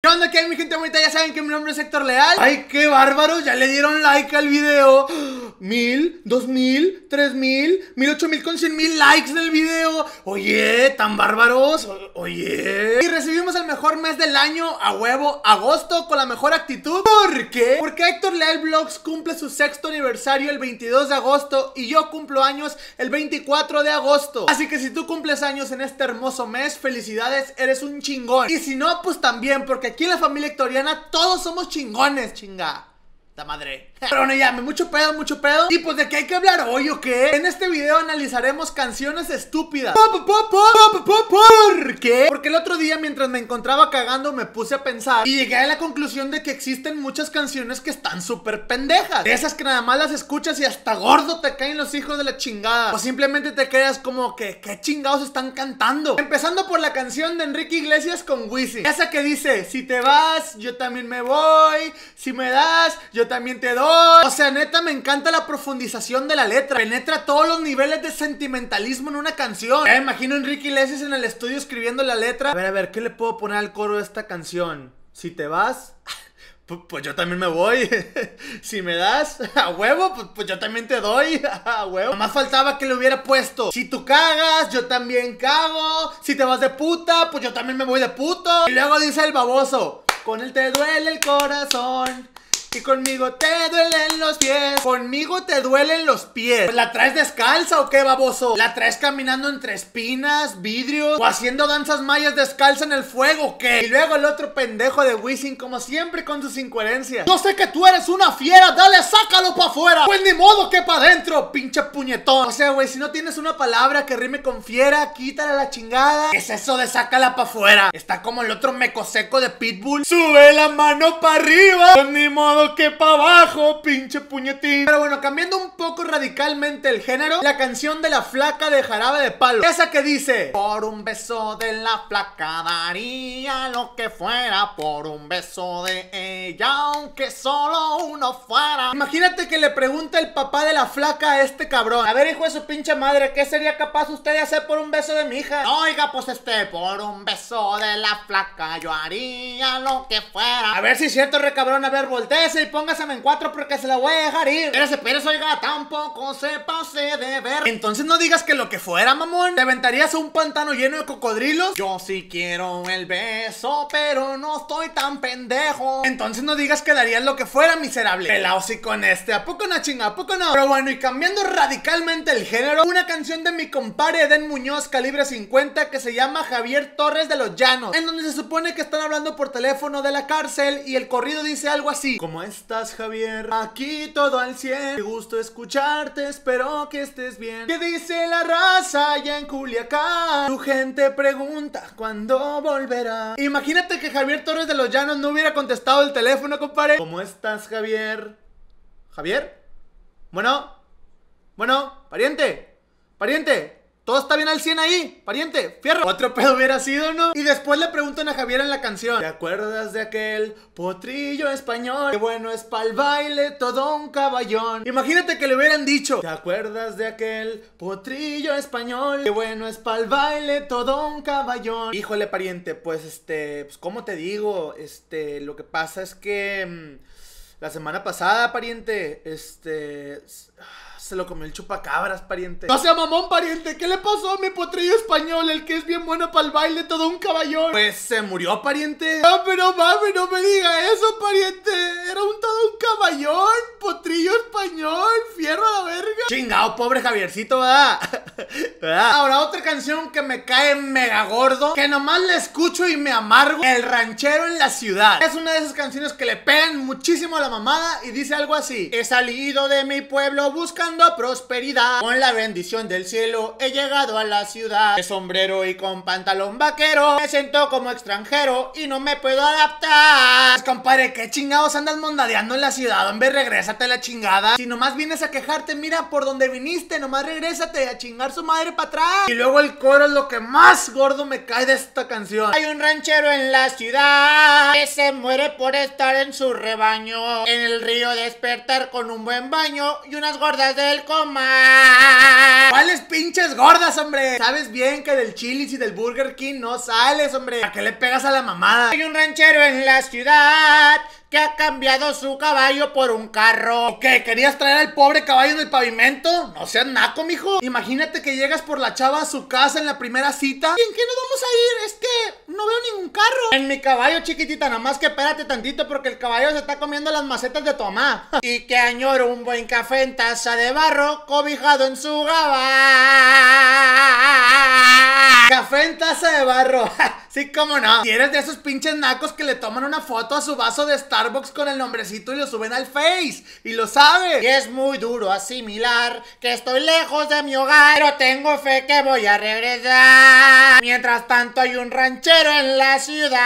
¿Qué onda que mi gente bonita? Ya saben que mi nombre es Héctor Leal ¡Ay, qué bárbaro! Ya le dieron like al video Mil, dos mil, tres mil, mil ocho mil con cien mil likes del video Oye, tan bárbaros Oye Y recibimos el mejor mes del año a huevo, agosto, con la mejor actitud ¿Por qué? Porque Héctor Leal Vlogs cumple su sexto aniversario el 22 de agosto Y yo cumplo años el 24 de agosto Así que si tú cumples años en este hermoso mes, felicidades, eres un chingón Y si no, pues también, porque aquí en la familia hectoriana todos somos chingones, chinga madre. Pero no llame, mucho pedo, mucho pedo. Y pues de qué hay que hablar hoy o qué? En este video analizaremos canciones estúpidas. ¿Por qué? Porque el otro día mientras me encontraba cagando me puse a pensar y llegué a la conclusión de que existen muchas canciones que están súper pendejas. De esas que nada más las escuchas y hasta gordo te caen los hijos de la chingada. O simplemente te quedas como que, ¿qué chingados están cantando? Empezando por la canción de Enrique Iglesias con Wisin. Esa que dice, si te vas, yo también me voy. Si me das, yo también te doy. O sea, neta, me encanta la profundización de la letra. Penetra todos los niveles de sentimentalismo en una canción. me imagino a Enrique Iglesias en el estudio escribiendo la letra. A ver, a ver, ¿qué le puedo poner al coro de esta canción? Si te vas, pues yo también me voy. si me das a huevo, pues, yo también te doy a huevo. Más faltaba que le hubiera puesto. Si tú cagas, yo también cago. Si te vas de puta, pues yo también me voy de puto. Y luego dice el baboso. Con él te duele el corazón. Y conmigo te duelen los pies. Conmigo te duelen los pies. ¿La traes descalza o qué, baboso? ¿La traes caminando entre espinas, vidrios o haciendo danzas mayas descalza en el fuego o qué? Y luego el otro pendejo de Wisin, como siempre, con sus incoherencias. Yo sé que tú eres una fiera, dale, sácalo para afuera. Pues ni modo que para adentro, pinche puñetón. O sea, güey, si no tienes una palabra que rime con fiera, Quítale la chingada. ¿Qué es eso de sácala para afuera? Está como el otro mecoseco de Pitbull. Sube la mano para arriba. Pues ni modo que pa' abajo, pinche puñetín. Pero bueno, cambiando un poco radicalmente el género, la canción de la flaca de jarabe de palo. Esa que dice, por un beso de la flaca daría lo que fuera, por un beso de ella, aunque solo uno fuera. Imagínate que le pregunta el papá de la flaca a este cabrón. A ver, hijo de su pinche madre, ¿qué sería capaz usted de hacer por un beso de mi hija? Oiga, pues este, por un beso de la flaca yo haría lo que fuera. A ver si es cierto, cabrón, a ver, voltea y póngaseme en cuatro porque se la voy a dejar ir. Pero espérese, oiga, tampoco se pase de ver. Entonces no digas que lo que fuera, mamón. ¿Te aventarías a un pantano lleno de cocodrilos? Yo sí quiero el beso, pero no estoy tan pendejo. Entonces no digas que darías lo que fuera, miserable. Pelao sí con este. ¿A poco no, chinga? ¿A poco no? Pero bueno, y cambiando radicalmente el género, una canción de mi compadre Eden Muñoz, calibre 50, que se llama Javier Torres de los Llanos, en donde se supone que están hablando por teléfono de la cárcel y el corrido dice algo así, como ¿Cómo estás, Javier? Aquí todo al 100. Qué gusto escucharte, espero que estés bien. ¿Qué dice la raza allá en Culiacán? Tu gente pregunta cuándo volverá. Imagínate que Javier Torres de los Llanos no hubiera contestado el teléfono, compadre. ¿Cómo estás, Javier? ¿Javier? Bueno, bueno, pariente, pariente, todo está bien al 100 ahí, pariente, fierro. Otro pedo hubiera sido, ¿no? Y después le preguntan a Javier en la canción: ¿Te acuerdas de aquel potrillo español? Que bueno es pa'l baile, todo un caballón. Imagínate que le hubieran dicho: ¿Te acuerdas de aquel potrillo español? Que bueno es pa'l baile, todo un caballón. Híjole, pariente, pues este, pues te digo, este, lo que pasa es que. Mm, la semana pasada, pariente, este. Se lo comió el chupacabras, pariente. No sea mamón, pariente. ¿Qué le pasó a mi potrillo español, el que es bien bueno para el baile, todo un caballón? Pues se murió, pariente. Ah, pero mami, no me diga eso, pariente. Era un todo un caballón, potrillo español, fierro a la verga. Chingado, pobre Javiercito, ¿verdad? ¿verdad? Ahora otra canción que me cae mega gordo, que nomás la escucho y me amargo. El ranchero en la ciudad. Es una de esas canciones que le pegan muchísimo a la mamada y dice algo así. He salido de mi pueblo busca prosperidad. Con la bendición del cielo he llegado a la ciudad. De sombrero y con pantalón vaquero me siento como extranjero y no me puedo adaptar. Pues compadre, qué chingados andas mondadeando en la ciudad. Hombre, regrésate a la chingada. Si nomás vienes a quejarte, mira por donde viniste. Nomás regrésate a chingar su madre para atrás. Y luego el coro es lo que más gordo me cae de esta canción. Hay un ranchero en la ciudad que se muere por estar en su rebaño. En el río despertar con un buen baño y unas gordas del coma, ¿Cuáles pinches gordas, hombre? Sabes bien que del Chili's y del Burger King no sales, hombre. ¿A qué le pegas a la mamada? Hay un ranchero en la ciudad que ha cambiado su caballo por un carro. ¿Qué? ¿Querías traer al pobre caballo en el pavimento? No seas naco, mijo. Imagínate que llegas por la chava a su casa en la primera cita. ¿Y en qué nos vamos a ir? Es que no veo ningún carro. En mi caballo, chiquitita, nada más que espérate tantito porque el caballo se está comiendo las macetas de tu mamá. y que añoro un buen café en taza de barro cobijado en su gaba. Café en taza de barro. Sí, cómo no. Si eres de esos pinches nacos que le toman una foto a su vaso de Starbucks con el nombrecito y lo suben al Face. Y lo sabes. Y es muy duro asimilar que estoy lejos de mi hogar, pero tengo fe que voy a regresar. Mientras tanto hay un ranchero en la ciudad.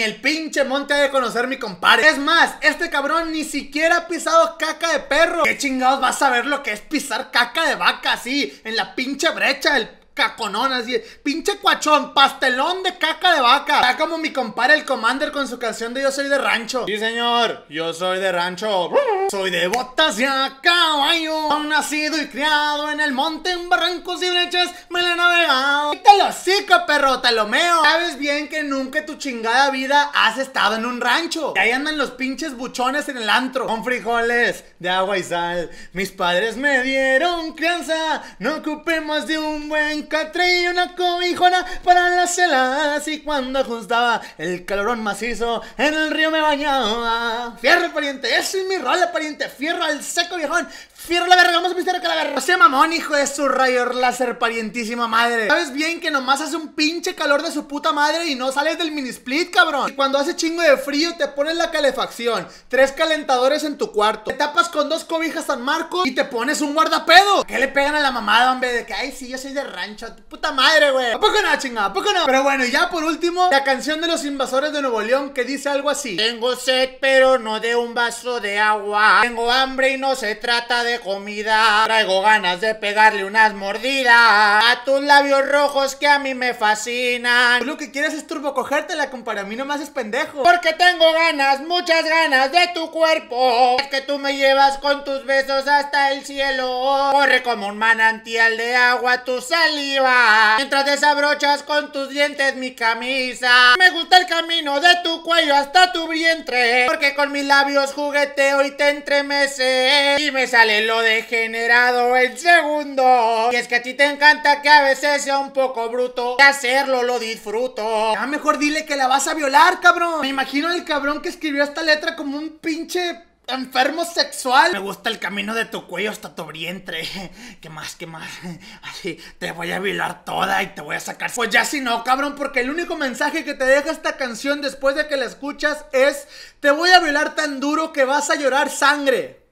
El pinche monte ha de conocer mi compadre. Es más, este cabrón ni siquiera ha pisado caca de perro. ¿Qué chingados vas a ver lo que es pisar caca de vaca así en la pinche brecha? El Cacononas, así, pinche cuachón, pastelón de caca de vaca. Está como mi compadre el Commander con su canción de Yo soy de rancho. Sí, señor, yo soy de rancho. Soy de botas y a caballo, nacido y criado en el monte, en barrancos y brechas, me la he navegado. Te lo perro, te meo. Sabes bien que nunca tu chingada vida has estado en un rancho. Y ahí andan los pinches buchones en el antro, con frijoles de agua y sal. Mis padres me dieron crianza, no ocupemos de un buen nunca traía una cobijona para las heladas y cuando ajustaba el calorón macizo en el río me bañaba. Fierro, pariente, ese es mi rol, pariente, fierro al seco viejón, Fierro la verga, vamos a pistear que la verga. No mamón, hijo de su rayo láser, parientísima madre. Sabes bien que nomás hace un pinche calor de su puta madre y no sales del mini split, cabrón. Y cuando hace chingo de frío, te pones la calefacción, tres calentadores en tu cuarto, te tapas con dos cobijas San Marcos y te pones un guardapedo. ¿Qué le pegan a la mamada, hombre? De que, ay, sí, yo soy de rancho, tu puta madre, güey. ¿A poco no, chingada? ¿A poco no? Pero bueno, y ya por último, la canción de los invasores de Nuevo León que dice algo así: Tengo sed, pero no de un vaso de agua. Tengo hambre y no se trata de de comida. Traigo ganas de pegarle unas mordidas a tus labios rojos que a mí me fascinan. Pues lo que quieres es turbo cogértela, con para mí nomás es pendejo. Porque tengo ganas, muchas ganas de tu cuerpo. Es que tú me llevas con tus besos hasta el cielo. Corre como un manantial de agua tu saliva. Mientras desabrochas con tus dientes mi camisa. Me gusta el camino de tu cuello hasta tu vientre. Porque con mis labios jugueteo y te entremece Y me sale lo degenerado el segundo. Y es que a ti te encanta que a veces sea un poco bruto. y hacerlo lo disfruto. a mejor dile que la vas a violar, cabrón. Me imagino el cabrón que escribió esta letra como un pinche enfermo sexual. Me gusta el camino de tu cuello hasta tu vientre. ¿Qué más, que más? Así te voy a violar toda y te voy a sacar. Pues ya si no, cabrón, porque el único mensaje que te deja esta canción después de que la escuchas es: Te voy a violar tan duro que vas a llorar sangre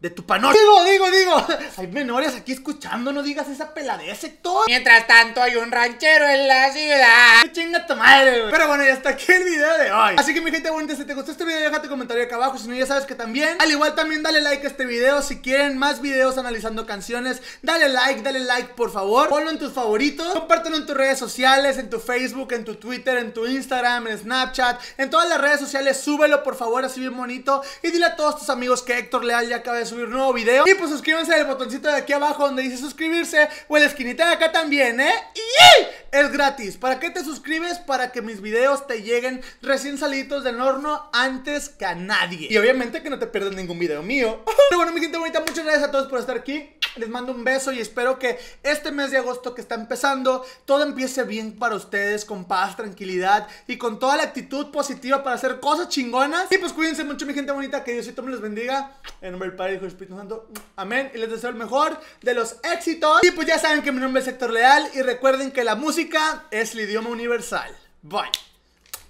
de tu panorama. Digo, digo, digo. Hay menores aquí escuchando, no digas esa peladez, Héctor. Mientras tanto, hay un ranchero en la ciudad. ¡Qué chinga tu madre, güey! Pero bueno, y hasta aquí el video de hoy. Así que, mi gente bonita, si te gustó este video, déjate un comentario acá abajo. Si no, ya sabes que también. Al igual, también dale like a este video. Si quieren más videos analizando canciones, dale like, dale like, por favor. Ponlo en tus favoritos. Compártelo en tus redes sociales, en tu Facebook, en tu Twitter, en tu Instagram, en Snapchat, en todas las redes sociales. Súbelo, por favor, así bien bonito. Y dile a todos tus amigos que Héctor Leal ya acaba subir nuevo video. Y pues suscríbanse al botoncito de aquí abajo donde dice suscribirse o en la esquinita de acá también, ¿eh? ¡Y! es gratis. ¿Para qué te suscribes? Para que mis videos te lleguen recién salidos del horno antes que a nadie. Y obviamente que no te pierdas ningún video mío. Pero bueno, mi gente bonita, muchas gracias a todos por estar aquí. Les mando un beso y espero que este mes de agosto que está empezando, todo empiece bien para ustedes, con paz, tranquilidad y con toda la actitud positiva para hacer cosas chingonas. Y pues cuídense mucho, mi gente bonita, que Diosito me los bendiga. En nombre del Padre, Hijo y Espíritu Santo. Amén. Y les deseo el mejor de los éxitos. Y pues ya saben que mi nombre es Héctor Leal y recuerden que la música música es el idioma universal. Bye.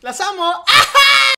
Las amo. ¡Ajá!